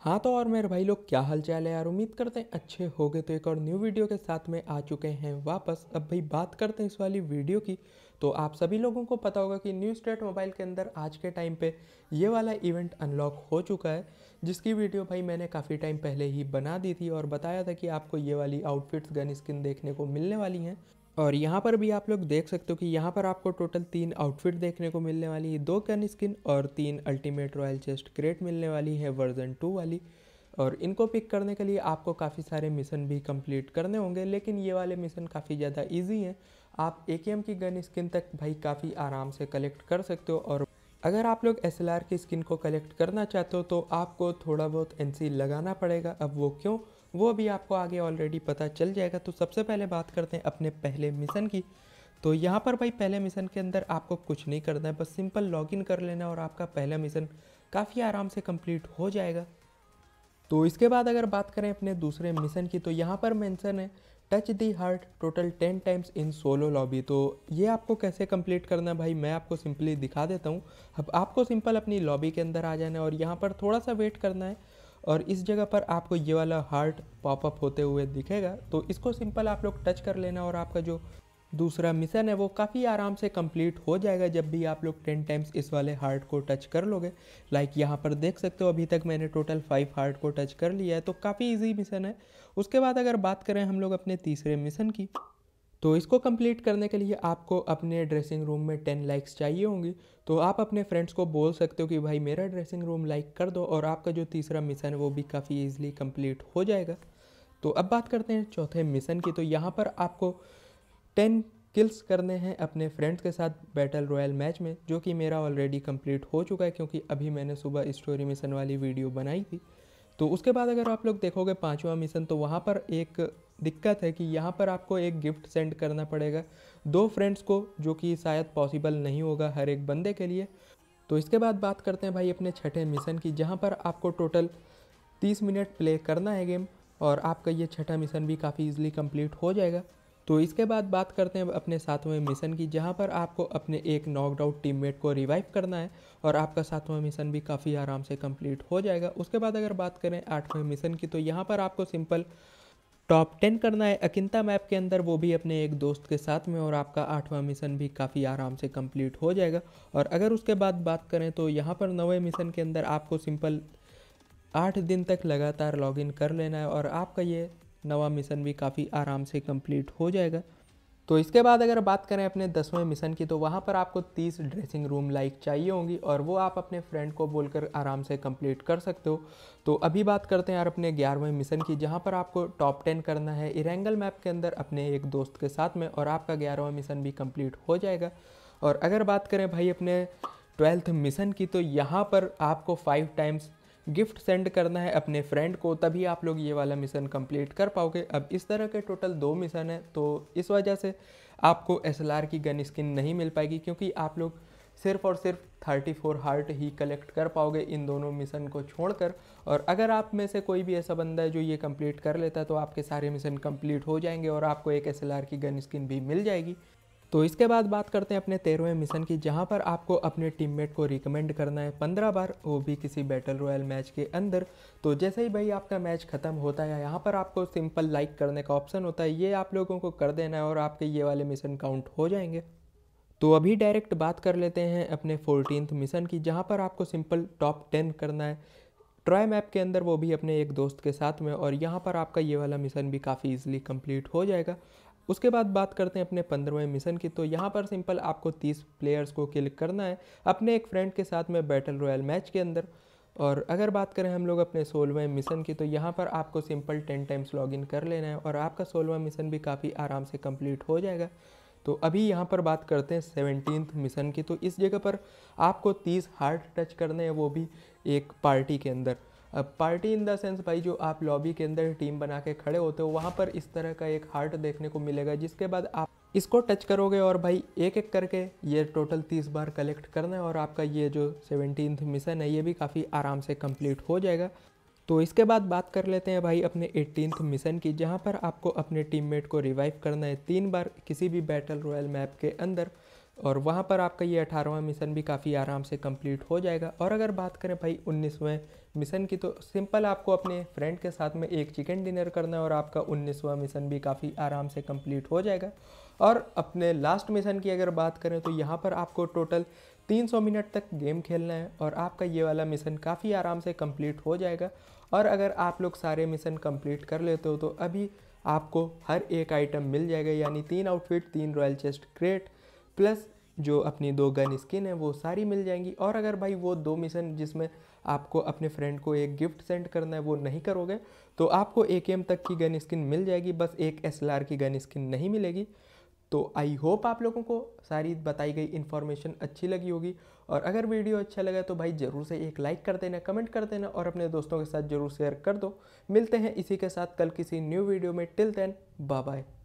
हाँ तो और मेरे भाई लोग क्या हाल चाल है यार उम्मीद करते हैं अच्छे हो गए तो एक और न्यू वीडियो के साथ में आ चुके हैं वापस अब भाई बात करते हैं इस वाली वीडियो की तो आप सभी लोगों को पता होगा कि न्यू स्टेट मोबाइल के अंदर आज के टाइम पे ये वाला इवेंट अनलॉक हो चुका है जिसकी वीडियो भाई मैंने काफ़ी टाइम पहले ही बना दी थी और बताया था कि आपको ये वाली आउटफिट्स गन स्किन देखने को मिलने वाली हैं और यहाँ पर भी आप लोग देख सकते हो कि यहाँ पर आपको टोटल तीन आउटफिट देखने को मिलने वाली है दो कन स्किन और तीन अल्टीमेट रॉयल चेस्ट क्रेट मिलने वाली है वर्जन टू वाली और इनको पिक करने के लिए आपको काफ़ी सारे मिशन भी कंप्लीट करने होंगे लेकिन ये वाले मिशन काफ़ी ज़्यादा इजी हैं आप ए की गन स्किन तक भाई काफ़ी आराम से कलेक्ट कर सकते हो और अगर आप लोग एस की स्किन को कलेक्ट करना चाहते हो तो आपको थोड़ा बहुत एन लगाना पड़ेगा अब वो क्यों वो अभी आपको आगे ऑलरेडी पता चल जाएगा तो सबसे पहले बात करते हैं अपने पहले मिशन की तो यहाँ पर भाई पहले मिशन के अंदर आपको कुछ नहीं करना है बस सिंपल लॉगिन कर लेना और आपका पहला मिशन काफ़ी आराम से कंप्लीट हो जाएगा तो इसके बाद अगर बात करें अपने दूसरे मिशन की तो यहाँ पर मेंशन है touch the heart total ten times in solo lobby तो ये आपको कैसे कंप्लीट करना है भाई मैं आपको सिंपली दिखा देता हूँ अब आपको सिंपल अपनी लॉबी के अंदर आ जाना है और यहाँ पर थोड़ा सा वेट करना है और इस जगह पर आपको ये वाला हार्ट पॉपअप होते हुए दिखेगा तो इसको सिंपल आप लोग टच कर लेना और आपका जो दूसरा मिशन है वो काफ़ी आराम से कंप्लीट हो जाएगा जब भी आप लोग टेन टाइम्स इस वाले हार्ट को टच कर लोगे लाइक यहाँ पर देख सकते हो अभी तक मैंने टोटल फाइव हार्ट को टच कर लिया है तो काफ़ी इजी मिशन है उसके बाद अगर बात करें हम लोग अपने तीसरे मिशन की तो इसको कंप्लीट करने के लिए आपको अपने ड्रेसिंग रूम में टेन लाइक्स चाहिए होंगी तो आप अपने फ्रेंड्स को बोल सकते हो कि भाई मेरा ड्रेसिंग रूम लाइक कर दो और आपका जो तीसरा मिशन है वो भी काफ़ी ईजिली कम्प्लीट हो जाएगा तो अब बात करते हैं चौथे मिशन की तो यहाँ पर आपको टेन किल्स करने हैं अपने फ्रेंड्स के साथ बैटल रॉयल मैच में जो कि मेरा ऑलरेडी कंप्लीट हो चुका है क्योंकि अभी मैंने सुबह स्टोरी मिशन वाली वीडियो बनाई थी तो उसके बाद अगर आप लोग देखोगे पाँचवा मिशन तो वहाँ पर एक दिक्कत है कि यहाँ पर आपको एक गिफ्ट सेंड करना पड़ेगा दो फ्रेंड्स को जो कि शायद पॉसिबल नहीं होगा हर एक बंदे के लिए तो इसके बाद बात करते हैं भाई अपने छठे मिशन की जहाँ पर आपको टोटल तीस मिनट प्ले करना है गेम और आपका ये छठा मिशन भी काफ़ी इजीली कंप्लीट हो जाएगा तो इसके बाद बात करते हैं अपने सातवें मिशन की जहाँ पर आपको अपने एक नॉकड आउट टीममेट को रिवाइव करना है और आपका सातवां मिशन भी काफ़ी आराम से कंप्लीट हो जाएगा उसके बाद अगर बात करें आठवें मिशन की तो यहाँ पर आपको सिंपल टॉप टेन करना है अकिंता मैप के अंदर वो भी अपने एक दोस्त के साथ में और आपका आठवां मिशन भी काफ़ी आराम से कंप्लीट हो जाएगा और अगर उसके बाद बात करें तो यहाँ पर नवे मिशन के अंदर आपको सिंपल आठ दिन तक लगातार लॉगिन कर लेना है और आपका ये नवा मिशन भी काफ़ी आराम से कंप्लीट हो जाएगा तो इसके बाद अगर बात करें अपने दसवें मिशन की तो वहाँ पर आपको तीस ड्रेसिंग रूम लाइक चाहिए होंगी और वो आप अपने फ्रेंड को बोलकर आराम से कंप्लीट कर सकते हो तो अभी बात करते हैं यार अपने ग्यारहवें मिशन की जहाँ पर आपको टॉप टेन करना है इरेंगल मैप के अंदर अपने एक दोस्त के साथ में और आपका ग्यारहवा मिशन भी कम्प्लीट हो जाएगा और अगर बात करें भाई अपने ट्वेल्थ मिशन की तो यहाँ पर आपको फाइव टाइम्स गिफ्ट सेंड करना है अपने फ्रेंड को तभी आप लोग ये वाला मिशन कंप्लीट कर पाओगे अब इस तरह के टोटल दो मिशन हैं तो इस वजह से आपको एस की गन स्किन नहीं मिल पाएगी क्योंकि आप लोग सिर्फ और सिर्फ 34 हार्ट ही कलेक्ट कर पाओगे इन दोनों मिशन को छोड़कर और अगर आप में से कोई भी ऐसा बंदा है जो ये कंप्लीट कर लेता है तो आपके सारे मिशन कंप्लीट हो जाएंगे और आपको एक एस की गन स्किन भी मिल जाएगी तो इसके बाद बात करते हैं अपने तेरहवें मिशन की जहां पर आपको अपने टीममेट को रिकमेंड करना है पंद्रह बार वो भी किसी बैटल रॉयल मैच के अंदर तो जैसे ही भाई आपका मैच ख़त्म होता है यहाँ पर आपको सिंपल लाइक करने का ऑप्शन होता है ये आप लोगों को कर देना है और आपके ये वाले मिशन काउंट हो जाएंगे तो अभी डायरेक्ट बात कर लेते हैं अपने फोर्टीन मिशन की जहाँ पर आपको सिंपल टॉप टेन करना है ट्राई मैप के अंदर वो भी अपने एक दोस्त के साथ में और यहाँ पर आपका ये वाला मिशन भी काफ़ी इजीली कंप्लीट हो जाएगा उसके बाद बात करते हैं अपने पंद्रहवें मिशन की तो यहाँ पर सिंपल आपको तीस प्लेयर्स को किल करना है अपने एक फ्रेंड के साथ में बैटल रॉयल मैच के अंदर और अगर बात करें हम लोग अपने सोलहवें मिशन की तो यहाँ पर आपको सिंपल टेन टाइम्स लॉगिन कर लेना है और आपका सोलहवा मिशन भी काफ़ी आराम से कंप्लीट हो जाएगा तो अभी यहाँ पर बात करते हैं सेवनटीन मिशन की तो इस जगह पर आपको तीस हार्ट टच करने हैं वो भी एक पार्टी के अंदर पार्टी इन द सेंस भाई जो आप लॉबी के अंदर टीम बना के खड़े होते हो वहाँ पर इस तरह का एक हार्ट देखने को मिलेगा जिसके बाद आप इसको टच करोगे और भाई एक एक करके ये टोटल तीस बार कलेक्ट करना है और आपका ये जो सेवनटीन मिशन है ये भी काफ़ी आराम से कंप्लीट हो जाएगा तो इसके बाद बात कर लेते हैं भाई अपने एट्टीन मिशन की जहाँ पर आपको अपने टीममेट को रिवाइव करना है तीन बार किसी भी बैटल रॉयल मैप के अंदर और वहाँ पर आपका ये अठारहवा मिशन भी काफ़ी आराम से कंप्लीट हो जाएगा और अगर बात करें भाई उन्नीसवें मिशन की तो सिंपल आपको अपने फ्रेंड के साथ में एक चिकन डिनर करना है और आपका उन्नीसवा मिशन भी काफ़ी आराम से कंप्लीट हो जाएगा और अपने लास्ट मिशन की अगर बात करें तो यहाँ पर आपको टोटल 300 मिनट तक गेम खेलना है और आपका ये वाला मिशन काफ़ी आराम से कंप्लीट हो जाएगा और अगर आप लोग सारे मिशन कंप्लीट कर लेते हो तो अभी आपको हर एक आइटम मिल जाएगा यानी तीन आउटफिट तीन रॉयल चेस्ट क्रेट प्लस जो अपनी दो गन स्किन है वो सारी मिल जाएंगी और अगर भाई वो दो मिशन जिसमें आपको अपने फ्रेंड को एक गिफ्ट सेंड करना है वो नहीं करोगे तो आपको ए तक की गन स्किन मिल जाएगी बस एक एस की गन स्किन नहीं मिलेगी तो आई होप आप लोगों को सारी बताई गई इन्फॉर्मेशन अच्छी लगी होगी और अगर वीडियो अच्छा लगा तो भाई ज़रूर से एक लाइक कर देना कमेंट कर देना और अपने दोस्तों के साथ ज़रूर शेयर कर दो मिलते हैं इसी के साथ कल किसी न्यू वीडियो में टिल देन बाय बाय